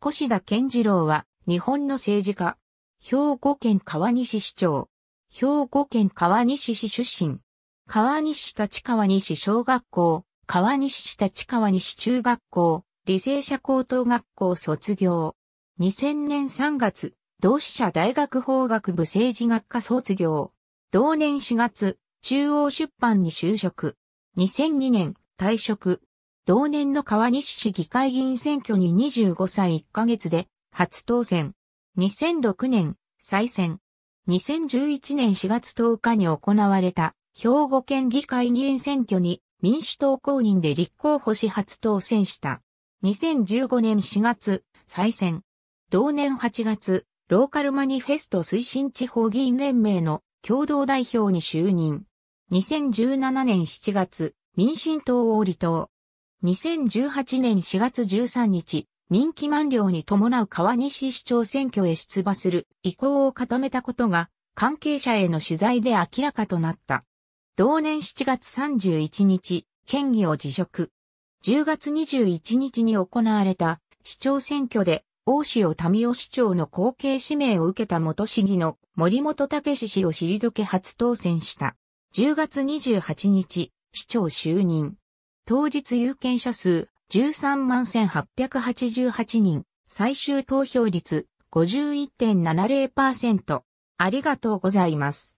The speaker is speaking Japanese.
志田健次郎は、日本の政治家。兵庫県川西市長。兵庫県川西市出身。川西立川西小学校、川西市立川西中学校、理性社高等学校卒業。2000年3月、同志社大学法学部政治学科卒業。同年4月、中央出版に就職。2002年、退職。同年の川西市議会議員選挙に25歳1ヶ月で初当選。2006年、再選。2011年4月10日に行われた兵庫県議会議員選挙に民主党公認で立候補し初当選した。2015年4月、再選。同年8月、ローカルマニフェスト推進地方議員連盟の共同代表に就任。2017年7月、民進党を離党。2018年4月13日、任期満了に伴う川西市長選挙へ出馬する意向を固めたことが関係者への取材で明らかとなった。同年7月31日、県議を辞職。10月21日に行われた市長選挙で大塩民夫市長の後継指名を受けた元市議の森本武氏を退け初当選した。10月28日、市長就任。当日有権者数13万1888人、最終投票率51.70%。ありがとうございます。